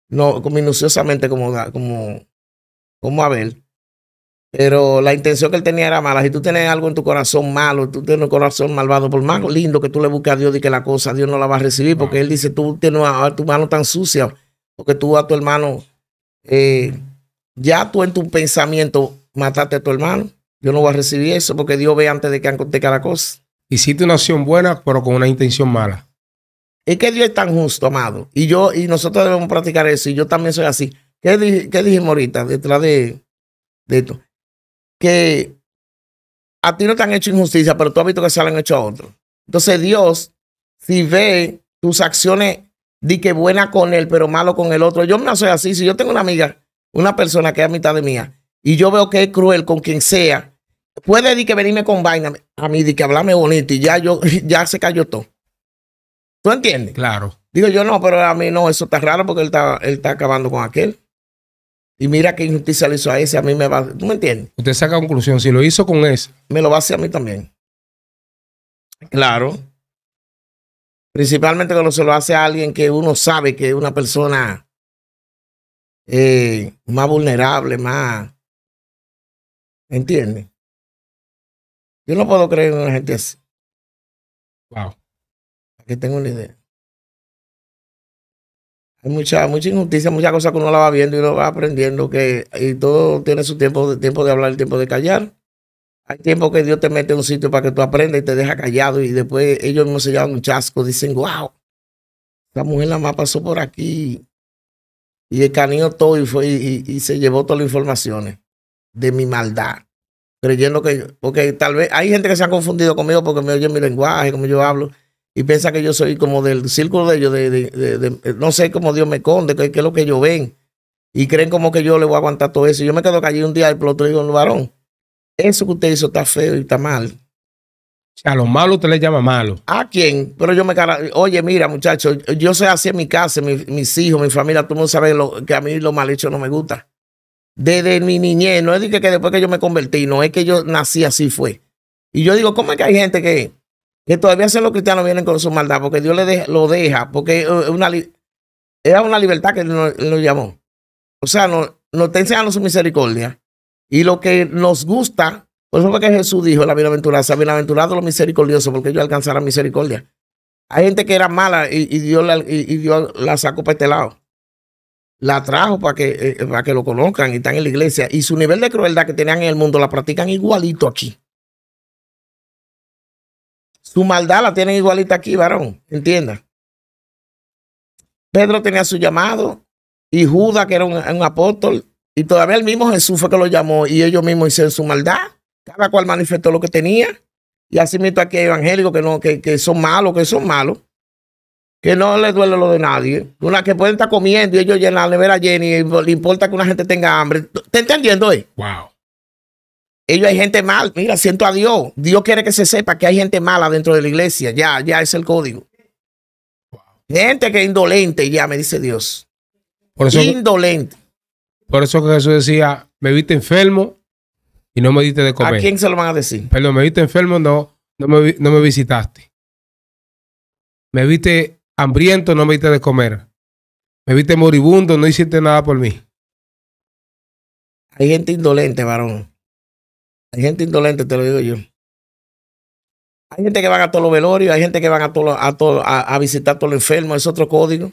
no, minuciosamente como, como, como Abel. Pero la intención que él tenía era mala. Si tú tienes algo en tu corazón malo, tú tienes un corazón malvado, por más lindo que tú le busques a Dios y que la cosa Dios no la va a recibir, porque él dice, tú tienes a, tu mano tan sucia, porque tú a tu hermano, eh, ya tú en tu pensamiento mataste a tu hermano. Yo no voy a recibir eso, porque Dios ve antes de que acontezca la cosa. Hiciste una acción buena, pero con una intención mala. Es que Dios es tan justo, amado. Y yo, y nosotros debemos practicar eso, y yo también soy así. ¿Qué, qué dijimos ahorita detrás de, de esto? que a ti no te han hecho injusticia, pero tú has visto que se la han hecho a otro Entonces Dios, si ve tus acciones, di que buena con él, pero malo con el otro. Yo no soy así. Si yo tengo una amiga, una persona que es a mitad de mía, y yo veo que es cruel con quien sea, puede di que venirme con vaina a mí, di que hablarme bonito y ya, yo, ya se cayó todo. ¿Tú entiendes? Claro. Digo yo, no, pero a mí no, eso está raro porque él está acabando con aquel. Y mira qué injusticia le hizo a ese, a mí me va. ¿Tú me entiendes? Usted saca conclusión, si lo hizo con ese. Me lo va a hacer a mí también. Claro. Principalmente cuando se lo hace a alguien que uno sabe que es una persona eh, más vulnerable, más. ¿Entiendes? Yo no puedo creer en una gente así. Wow. Aquí tengo una idea mucha, mucha injusticia, muchas cosas que uno la va viendo y uno va aprendiendo que y todo tiene su tiempo, de, tiempo de hablar y tiempo de callar. Hay tiempo que Dios te mete en un sitio para que tú aprendas y te deja callado y después ellos mismos se llevan un chasco, dicen, wow, esta mujer la más pasó por aquí y el escaneó todo y, fue, y, se llevó todas las informaciones de mi maldad creyendo que, porque tal vez hay gente que se ha confundido conmigo porque me oye mi lenguaje, como yo hablo, y piensa que yo soy como del círculo de ellos, de, eh, no sé cómo Dios me conde qué, es lo que ellos ven. Y creen como que yo le voy a aguantar todo eso. Y yo me quedo callado un día y otro digo, varón, eso que usted hizo está feo y está mal. a lo malo usted le llama malo. ¿A quién? Pero yo me oye, mira, muchachos. yo sé así en mi casa, mis hijos, mi familia, tú no sabes que a mí lo mal hecho no me gusta. Desde mi niñez, no es que después que yo me convertí, no es que yo nací así fue. Y yo digo, ¿cómo es que hay gente que que todavía se los cristianos vienen con su maldad, porque Dios le lo deja, porque eh, era una libertad que nos, llamó. O sea, nos, está enseñando su misericordia. Y lo que nos gusta, por eso que Jesús dijo la bienaventurada bienaventurado los misericordiosos, porque ellos alcanzarán misericordia. Hay gente que era mala y, Dios, la, y, Dios la sacó para este lado. La trajo para que, eh, para que lo conozcan y están en la iglesia. Y su nivel de crueldad que tenían en el mundo la practican igualito aquí. Su maldad la tienen igualita aquí, varón. Entienda. Pedro tenía su llamado y Judas, que era un, apóstol, y todavía el mismo Jesús fue que lo llamó y ellos mismos hicieron su maldad. Cada cual manifestó lo que tenía. Y así mismo aquí evangélicos que, no, que, son malos, que son malos, que no les duele lo de nadie. Una que pueden estar comiendo y ellos llenan la nevera llena y le importa que una gente tenga hambre. ¿Te entendiendo, ahí? Eh? Wow ellos hay gente mal. Mira, siento a Dios. Dios quiere que se sepa que hay gente mala dentro de la iglesia. Ya, ya es el código. Gente que es indolente, ya me dice Dios. indolente. Por eso que Jesús decía, me viste enfermo y no me diste de comer. ¿A quién se lo van a decir? Perdón, me viste enfermo, no, no me, no me visitaste. Me viste hambriento, no me diste de comer. Me viste moribundo, no hiciste nada por mí. Hay gente indolente, varón. Hay gente indolente, te lo digo yo. Hay gente que van a todos los velorios, hay gente que van a a, visitar a todos los enfermos, es otro código.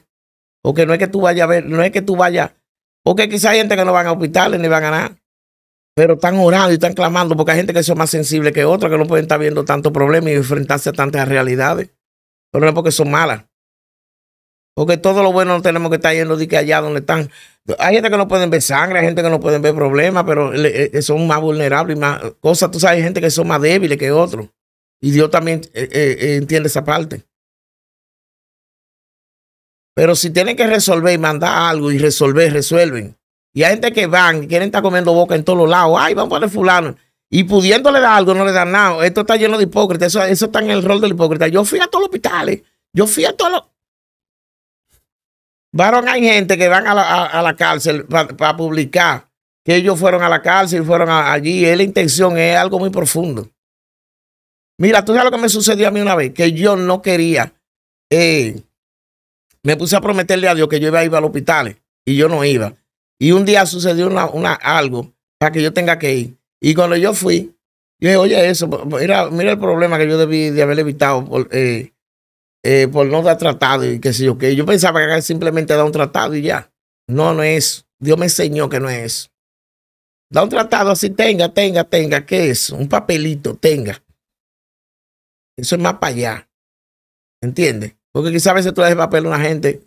Porque no es que tú vayas a ver, no es que tú vayas, porque quizá hay gente que no van a hospitales ni van a nada. Pero están orando y están clamando, porque hay gente que son más sensibles que otra, que no pueden estar viendo tantos problemas y enfrentarse a tantas realidades. Pero no es porque son malas. Porque todo lo bueno no tenemos que estar yendo de que allá donde están. Hay gente que no pueden ver sangre, hay gente que no pueden ver problemas, pero eh, eh, son más vulnerables y más cosas. Tú sabes, hay gente que son más débiles que otros. Y Dios también eh, entiende esa parte. Pero si tienen que resolver y mandar algo y resolver, resuelven. Y hay gente que van y quieren estar comiendo boca en todos los lados. Ay, vamos a el fulano. Y pudiéndole dar algo, no le dan nada. Esto está lleno de hipócritas. Eso, eso está en el rol del hipócrita. Yo fui a todos los hospitales. Yo fui a todos los Varón, hay gente que van a la, a, la cárcel para publicar que ellos fueron a la cárcel, fueron allí. Es la intención, es algo muy profundo. Mira, tú sabes lo que me sucedió a mí una vez, que yo no quería. Eh, me puse a prometerle a Dios que yo iba a ir al hospitales y yo no iba. Y un día sucedió una, algo para que yo tenga que ir. Y cuando yo fui, yo dije, oye, eso, mira, mira el problema que yo debí de haber evitado. Por, eh, eh, por no dar tratado y qué sé yo qué. Yo pensaba que simplemente da un tratado y ya. No, no es. Dios me enseñó que no es. Da un tratado así, tenga, tenga, tenga. ¿Qué es? Un papelito, tenga. Eso es más para allá. ¿Entiendes? Porque quizás a veces tú le das papel a una gente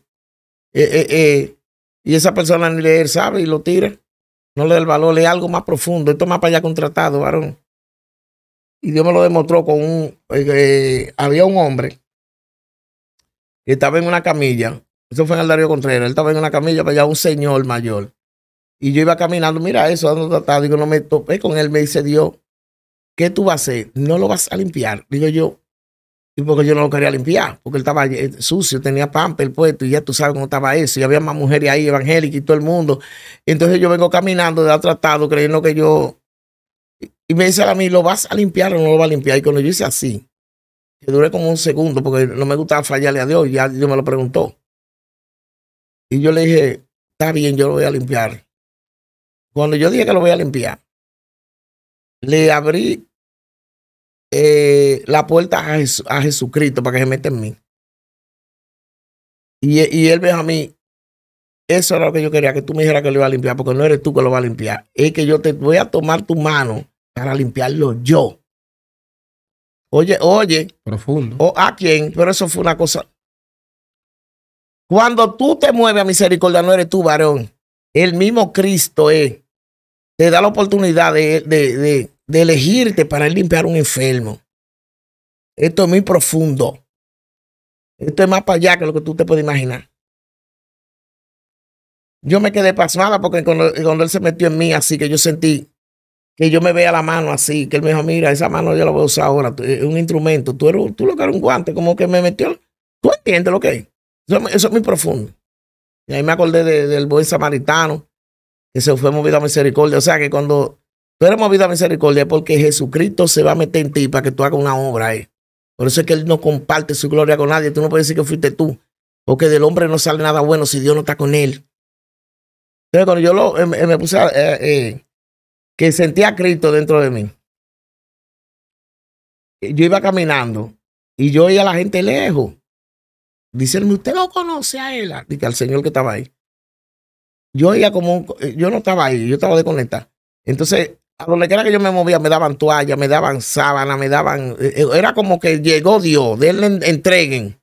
eh, eh, y esa persona ni leer sabe y lo tira. No le da el valor, lee algo más profundo. Esto es más para allá tratado, varón. Y Dios me lo demostró con un... había un hombre estaba en una camilla. Eso fue en el Darío Contreras. Él estaba en una camilla, para allá un señor mayor. Y yo iba caminando, mira eso, dando tratado. Digo, no me topé con él. Me dice, Dios, ¿qué tú vas a hacer? No lo vas a limpiar. Digo yo, y porque yo no lo quería limpiar, porque él estaba eh, sucio, tenía pampa el puesto y ya tú sabes cómo estaba eso. Y había más mujeres ahí, evangélicas y todo el mundo. Entonces yo vengo caminando de tratado creyendo que yo. Y me dice a mí, ¿lo vas a limpiar o no lo vas a limpiar? Y cuando yo hice así, duré como un segundo porque no me gustaba fallarle a Dios. Y ya Dios me lo preguntó. Y yo le dije, está bien, yo lo voy a limpiar. Cuando yo dije que lo voy a limpiar, le abrí eh, la puerta a, Jesucristo para que se meta en mí. Y, y él ve dijo a mí, eso era lo que yo quería, que tú me dijeras que lo iba a limpiar, porque no eres tú que lo va a limpiar. Es que yo te voy a tomar tu mano para limpiarlo yo. Oye, oye. Profundo. O a quién, pero eso fue una cosa. Cuando tú te mueves a misericordia, no eres tú varón. El mismo Cristo es. Te da la oportunidad de, de, de, elegirte para limpiar un enfermo. Esto es muy profundo. Esto es más para allá que lo que tú te puedes imaginar. Yo me quedé pasmada porque cuando él se metió en mí, así que yo sentí que yo me vea la mano así, que él me dijo, mira, esa mano yo la voy a usar ahora, es un instrumento, tú, eres, tú lo que era un guante, como que me metió, tú entiendes lo que es, eso, es muy profundo. Y ahí me acordé del buen samaritano, que se fue movido a misericordia, o sea que cuando tú eres movido a misericordia es porque Jesucristo se va a meter en ti para que tú hagas una obra ahí. Eh. Por eso es que Él no comparte su gloria con nadie, tú no puedes decir que fuiste tú, porque del hombre no sale nada bueno si Dios no está con Él. Entonces cuando yo lo, eh, me puse a... Eh, que sentía a Cristo dentro de mí. Yo iba caminando y yo oía a la gente lejos. Diciéndome, usted no conoce a él, ah, Dice, al Señor que estaba ahí. Yo oía como, eh, yo no estaba ahí, yo estaba desconectado. Entonces, a que era que yo me movía, me daban toallas, me daban sábanas, me daban. Eh, eh, era como que llegó Dios, de entreguen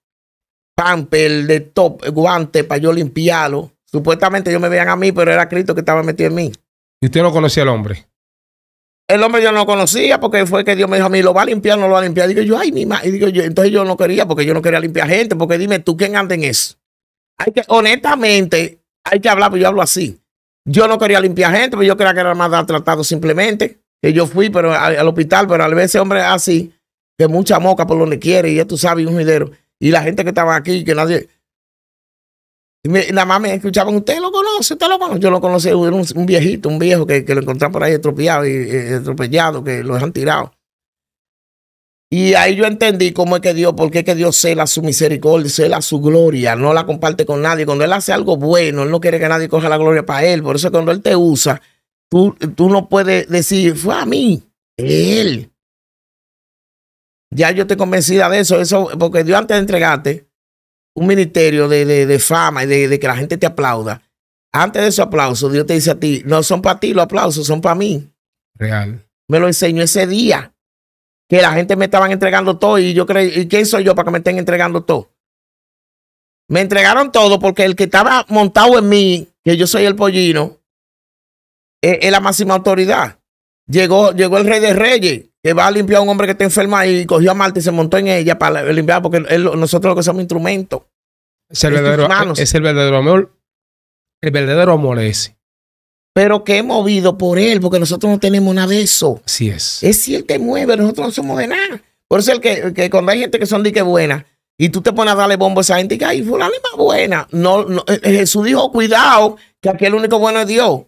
pamper, de top, guante para yo limpiarlo. Supuestamente yo me veían a mí, pero era Cristo que estaba metido en mí. ¿Y usted no conocía al hombre? El hombre yo no conocía porque fue que Dios me dijo a mí, lo va a limpiar, no lo va a limpiar. Digo yo, ay, mi madre. Digo yo, entonces yo no quería porque yo no quería limpiar gente, porque dime tú quién anda en eso. Hay que, honestamente, hay que hablar, pero pues yo hablo así. Yo no quería limpiar gente, pero pues yo creía que era más tratado simplemente. Que yo fui pero al, hospital, pero al ver ese hombre así, que mucha moca por donde quiere, y ya tú sabes, un jidero. Y la gente que estaba aquí, que nadie, nada más me escuchaban, usted lo conoce, usted lo conoce. Yo lo conocí, era un, viejito, un viejo que, lo encontré por ahí estropeado y, atropellado, que lo han tirado. Y ahí yo entendí cómo es que Dios, porque es que Dios cela su misericordia, cela su gloria, no la comparte con nadie. Cuando Él hace algo bueno, Él no quiere que nadie coja la gloria para Él. Por eso cuando Él te usa, tú, no puedes decir, fue a mí, Él. Ya yo estoy convencida de eso, eso porque Dios antes de entregarte, un ministerio de, fama y de, que la gente te aplauda, antes de su aplauso, Dios te dice a ti, no son para ti los aplausos, son para mí. Real. Me lo enseñó ese día, que la gente me estaban entregando todo y yo creí, ¿y quién soy yo para que me estén entregando todo? Me entregaron todo porque el que estaba montado en mí, que yo soy el pollino, e, es, la máxima autoridad. Llegó, llegó el rey de reyes que va a limpiar a un hombre que está enfermo y cogió a Marta y se montó en ella para limpiar, porque nosotros lo que somos instrumentos. Es el, verdadero, es el verdadero amor. El verdadero amor es ese. Pero que he movido por él, porque nosotros no tenemos nada de eso. Así es. Es si él te mueve, nosotros no somos de nada. Por eso el que, cuando hay gente que son de que buena, y tú te pones a darle bombo a esa gente y que, ahí fulano es más buena. No, no, eh, Jesús dijo, cuidado, que aquí el único bueno es Dios.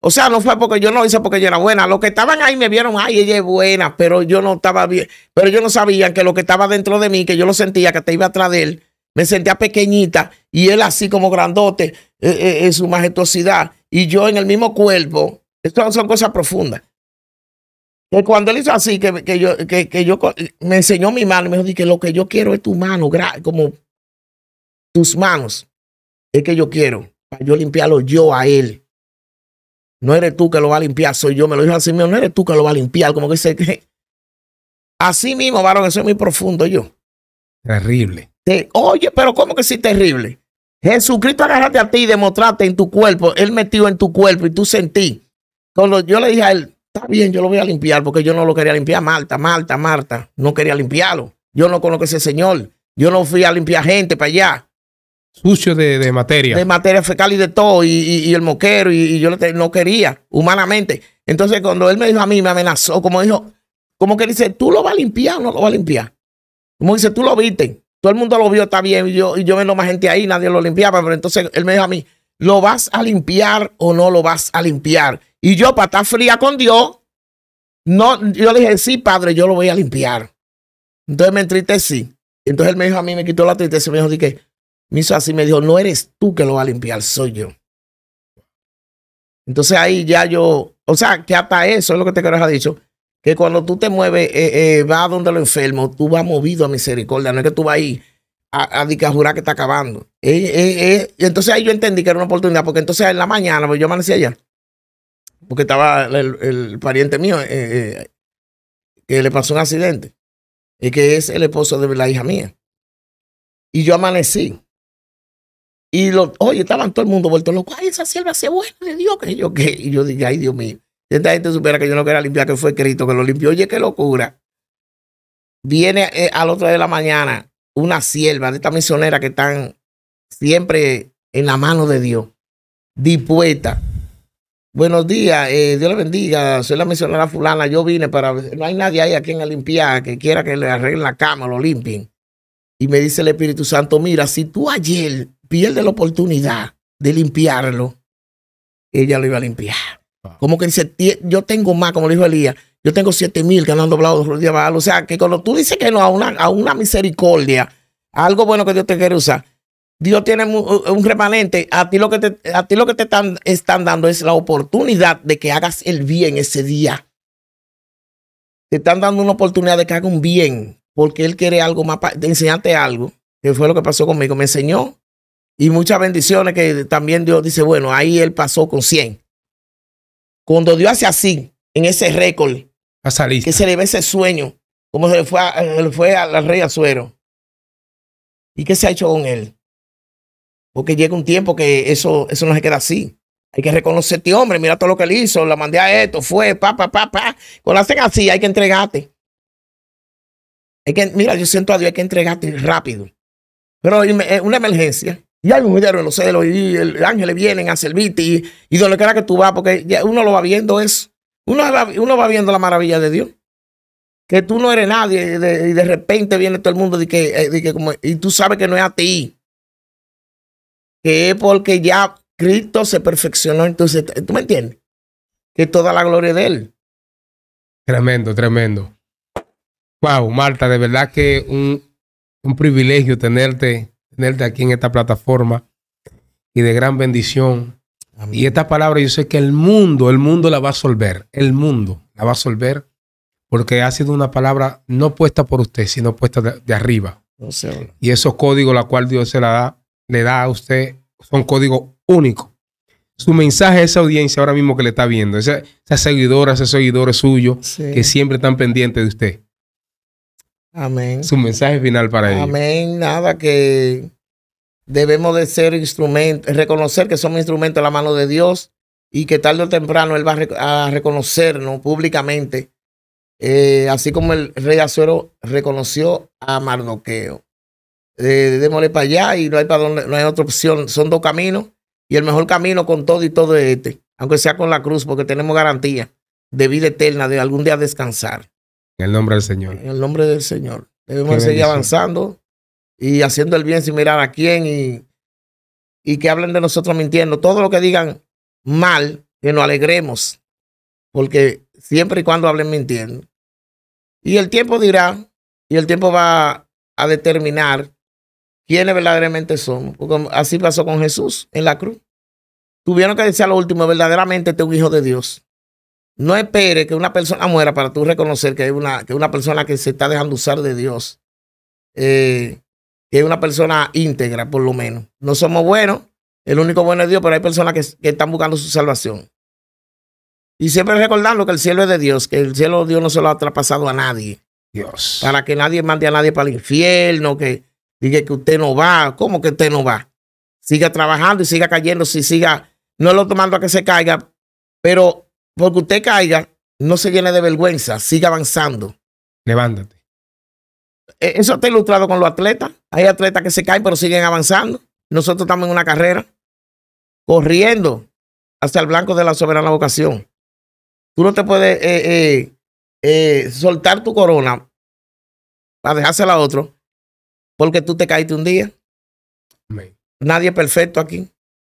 O sea, no fue porque yo no hice porque ella era buena. Los que estaban ahí me vieron, ay, ella es buena, pero yo no estaba bien. Pero yo no sabía que lo que estaba dentro de mí, que yo lo sentía, que te iba atrás de él, me sentía pequeñita y él así como grandote eh, eh, en su majestuosidad. Y yo en el mismo cuerpo. Esto son cosas profundas. Que cuando él hizo así, que, yo, me enseñó mi mano, y me dijo que lo que yo quiero es tu mano, como tus manos. Es que yo quiero, yo limpiarlo yo a él no eres tú que lo va a limpiar, soy yo. Me lo dijo así mismo, no eres tú que lo va a limpiar. Como que dice que. Así mismo, varón, eso es muy profundo yo. Terrible. oye, pero ¿cómo que sí terrible? Jesucristo agarraste a ti y demostraste en tu cuerpo. Él metió en tu cuerpo y tú sentí. Cuando yo le dije a él, está bien, yo lo voy a limpiar porque yo no lo quería limpiar. Marta, Marta, Marta, no quería limpiarlo. Yo no conozco a ese señor. Yo no fui a limpiar gente para allá sucio de, materia. De materia fecal y de todo, y, el moquero, y, yo no quería, humanamente. Entonces, cuando él me dijo a mí, me amenazó, como dijo, como que dice, tú lo vas a limpiar o no lo vas a limpiar. Como dice, tú lo viste, todo el mundo lo vio, está bien, y yo, y yo vendo más gente ahí, nadie lo limpiaba, pero entonces él me dijo a mí, ¿lo vas a limpiar o no lo vas a limpiar? Y yo, para estar fría con Dios, no, yo le dije, sí, padre, yo lo voy a limpiar. Entonces me entristecí. Entonces él me dijo a mí, me quitó la tristeza, me dijo, que me hizo así, me dijo, no eres tú que lo va a limpiar, soy yo. Entonces ahí ya yo, o sea, que hasta eso es lo que te quiero dicho, que cuando tú te mueves, eh, eh a donde lo enfermo, tú vas movido a misericordia, no es que tú vas ahí a, jurar que está acabando. Eh, eh, entonces ahí yo entendí que era una oportunidad, porque entonces en la mañana, pues, yo amanecí allá, porque estaba el pariente mío que le pasó un accidente, y que es el esposo de la hija mía. Y yo amanecí. Y los, oye, estaban todo el mundo vuelto loco. Ay, esa sierva se buena de Dios, que yo Y yo dije, ay, Dios mío. esta gente supiera que yo no quería limpiar, que fue Cristo que lo limpió. Oye, qué locura. Viene a eh, al otro de la mañana una sierva de estas misioneras que están siempre en la mano de Dios, dispuesta. Buenos días, eh, Dios le bendiga. Soy la misionera fulana. Yo vine para. ver. No hay nadie ahí a quien la limpiar, que quiera que le arreglen la cama, lo limpien. Y me dice el Espíritu Santo: Mira, si tú ayer pierde la oportunidad de limpiarlo, ella lo iba a limpiar. Como que dice, yo tengo más, como le dijo Elías, yo tengo 7 mil que andan han doblado los días O sea, que cuando tú dices que no a una, a una misericordia, a algo bueno que Dios te quiere usar, Dios tiene un remanente. A ti lo que te, a ti lo que te están, están dando es la oportunidad de que hagas el bien ese día. Te están dando una oportunidad de que hagas un bien, porque Él quiere algo más, enseñarte algo, que fue lo que pasó conmigo. Me enseñó y muchas bendiciones que también Dios dice, bueno, ahí él pasó con 100. Cuando Dios hace así, en ese récord, que se le ve ese sueño, como se le fue, a, la al rey Azuero. ¿Y qué se ha hecho con él? Porque llega un tiempo que eso, eso no se queda así. Hay que reconocer este hombre, mira todo lo que él hizo, la mandé a esto, fue, pa, pa, pa, pa. Cuando hacen así, hay que entregarte. Hay que, mira, yo siento a Dios, hay que entregarte rápido. Pero una emergencia. Y hay un dinero en los celos y el ángeles vienen a servirte y, donde quiera que tú vas, porque uno lo va viendo eso. Uno va, uno va viendo la maravilla de Dios. Que tú no eres nadie y de, repente viene todo el mundo que, eh, y tú sabes que no es a ti. Que es porque ya Cristo se perfeccionó. Entonces, ¿tú me entiendes? Que toda la gloria de Él. Tremendo, tremendo. Wow, Marta, de verdad que un, un privilegio tenerte tenerte aquí en esta plataforma y de gran bendición. Y esta palabra yo sé que el mundo, el mundo la va a solver, el mundo la va a solver porque ha sido una palabra no puesta por usted, sino puesta de, arriba. Y esos códigos la cual Dios se la da, le da a usted, son códigos únicos. Su mensaje a esa audiencia ahora mismo que le está viendo, esa, seguidoras seguidora, ese seguidor suyo, que siempre están pendientes de usted. Amén. Su mensaje final para ellos. Amén. Nada que debemos de ser instrumentos, reconocer que somos instrumentos de la mano de Dios y que tarde o temprano Él va a reconocernos públicamente, eh, así como el rey Azuero reconoció a Mardoqueo. Eh, démosle para allá y no hay, para donde, no hay otra opción, son dos caminos y el mejor camino con todo y todo es este, aunque sea con la cruz, porque tenemos garantía de vida eterna, de algún día descansar. En el nombre del Señor. En el nombre del Señor. Debemos seguir avanzando y haciendo el bien sin mirar a quién y, que hablen de nosotros mintiendo. Todo lo que digan mal, que nos alegremos, porque siempre y cuando hablen mintiendo. Y el tiempo dirá, y el tiempo va a determinar quiénes verdaderamente somos. Porque así pasó con Jesús en la cruz. Tuvieron que decir lo último, verdaderamente este es un hijo de Dios. No espere que una persona muera para tú reconocer que hay una, que una persona que se está dejando usar de Dios, eh, que es una persona íntegra, por lo menos. No somos buenos, el único bueno es Dios, pero hay personas que, están buscando su salvación. Y siempre recordando que el cielo es de Dios, que el cielo de Dios no se lo ha traspasado a nadie. Dios. Para que nadie mande a nadie para el infierno, que diga que usted no va. ¿Cómo que usted no va? Siga trabajando y siga cayendo, si siga, no lo tomando a que se caiga, pero porque usted caiga, no se llene de vergüenza, siga avanzando. Levántate. E-, eso está ilustrado con los atletas. Hay atletas que se caen, pero siguen avanzando. Nosotros estamos en una carrera, corriendo hacia el blanco de la soberana vocación. Tú no te puedes eh, eh, eh, soltar tu corona para dejársela a otro, porque tú te caíste un día. Nadie es perfecto aquí.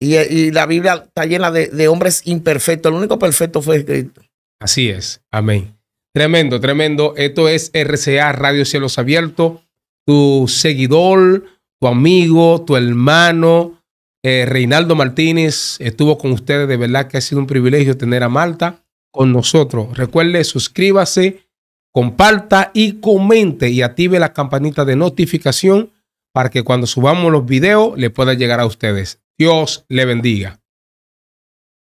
Y, la Biblia está llena de, hombres imperfectos. El único perfecto fue Cristo. Así es. Amén. Tremendo, tremendo. Esto es RCA Radio Cielos Abiertos. Tu seguidor, tu amigo, tu hermano, eh, Reinaldo Martínez estuvo con ustedes. De verdad que ha sido un privilegio tener a Malta con nosotros. Recuerde, suscríbase, comparta y comente y active la campanita de notificación para que cuando subamos los videos le pueda llegar a ustedes. Dios le bendiga.